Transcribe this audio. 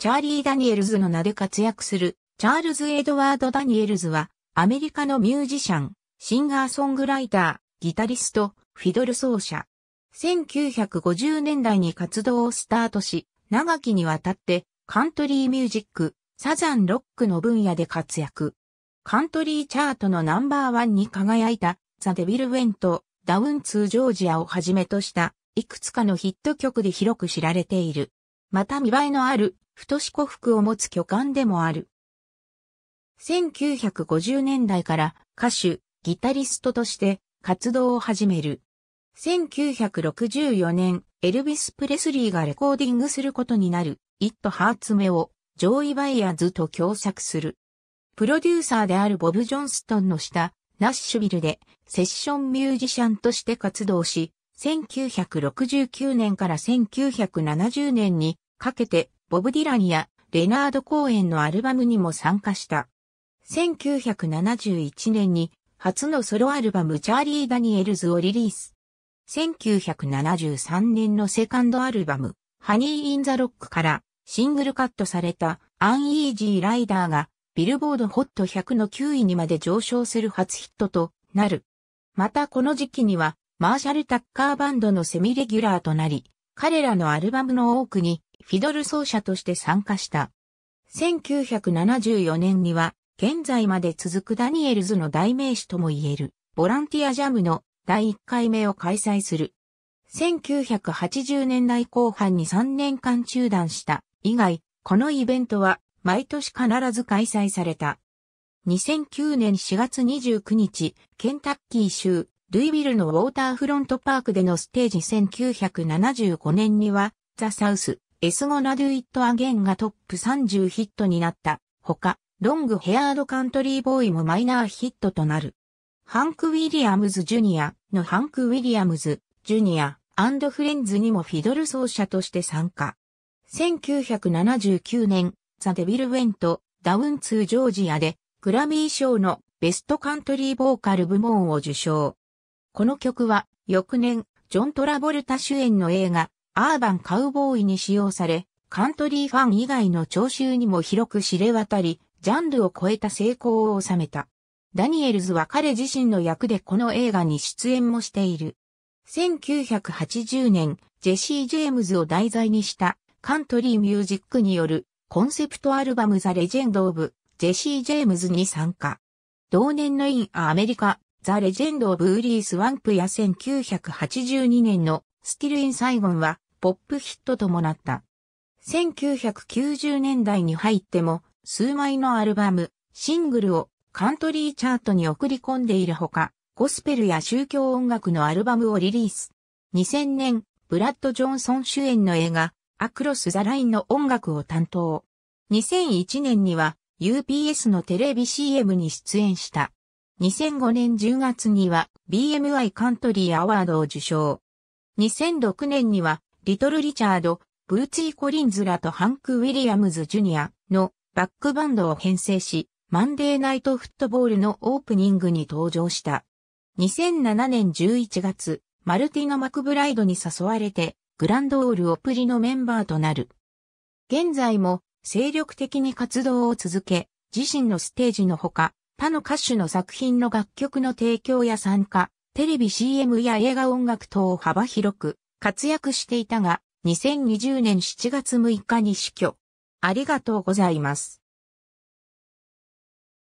チャーリー・ダニエルズの名で活躍する、チャールズ・エドワード・ダニエルズは、アメリカのミュージシャン、シンガーソングライター、ギタリスト、フィドル奏者。1950年代に活動をスタートし、長きにわたって、カントリーミュージック、サザンロックの分野で活躍。カントリーチャートのナンバーワンに輝いた、ザ・デビル・ウェント、ダウン・ツー・ジョージアをはじめとした、いくつかのヒット曲で広く知られている。また見栄えのある太し古服を持つ巨漢でもある。1950年代から歌手、ギタリストとして活動を始める。1964年、エルビス・プレスリーがレコーディングすることになる、イット・ハーツメを、ジョイ・バイヤーズと共作する。プロデューサーであるボブ・ジョンストンの下、ナッシュビルでセッションミュージシャンとして活動し、1969年から1970年にかけてボブ・ディランやレナード・コーエンのアルバムにも参加した。1971年に初のソロアルバムチャーリー・ダニエルズをリリース。1973年のセカンドアルバム、ハニー・イン・ザ・ロックからシングルカットされたアンイージー・ライダーがビルボードホット100の9位にまで上昇する初ヒットとなる。またこの時期にはマーシャル・タッカーバンドのセミレギュラーとなり、彼らのアルバムの多くにフィドル奏者として参加した。1974年には、現在まで続くダニエルズの代名詞とも言える、ボランティアジャムの第1回目を開催する。1980年代後半に3年間中断した以外、このイベントは毎年必ず開催された。2009年4月29日、ケンタッキー州、ルイビルのウォーターフロントパークでのステージ1975年には、ザ・サウス、エスゴナドゥイットアゲンがトップ30ヒットになった。ほか、ロングヘアードカントリーボーイもマイナーヒットとなる。ハンク・ウィリアムズ・ジュニアのハンク・ウィリアムズ・ジュニアフレンズにもフィドル奏者として参加。1979年、ザ・デビル・ウェント、ダウンツー・ジョージアで、グラミー賞のベストカントリーボーカル部門を受賞。この曲は、翌年、ジョン・トラボルタ主演の映画、アーバンカウボーイに使用され、カントリーファン以外の聴衆にも広く知れ渡り、ジャンルを超えた成功を収めた。ダニエルズは彼自身の役でこの映画に出演もしている。1980年、ジェシー・ジェームズを題材にしたカントリーミュージックによるコンセプトアルバムザ・レジェンド・オブ・ジェシー・ジェームズに参加。同年のイン・アメリカ、ザ・レジェンド・オブ・ウリース・ワンプや1982年のスティル・イン・サイゴンはポップヒットともなった。1990年代に入っても、数枚のアルバム、シングルをカントリーチャートに送り込んでいるほか、ゴスペルや宗教音楽のアルバムをリリース。2000年、ブラッド・ジョンソン主演の映画、アクロス・ザ・ラインの音楽を担当。2001年には UPS のテレビ CM に出演した。2005年10月には BMI カントリーアワードを受賞。2006年にはリトル・リチャード、ブーツィー・コリンズらとハンク・ウィリアムズ・ジュニアのバックバンドを編成し、マンデーナイトフットボールのオープニングに登場した。2007年11月、マルティのマクブライドに誘われて、グランドオールオプリのメンバーとなる。現在も精力的に活動を続け、自身のステージのほか、他の歌手の作品の楽曲の提供や参加、テレビ CM や映画音楽等を幅広く活躍していたが、2020年7月6日に死去。ありがとうございます。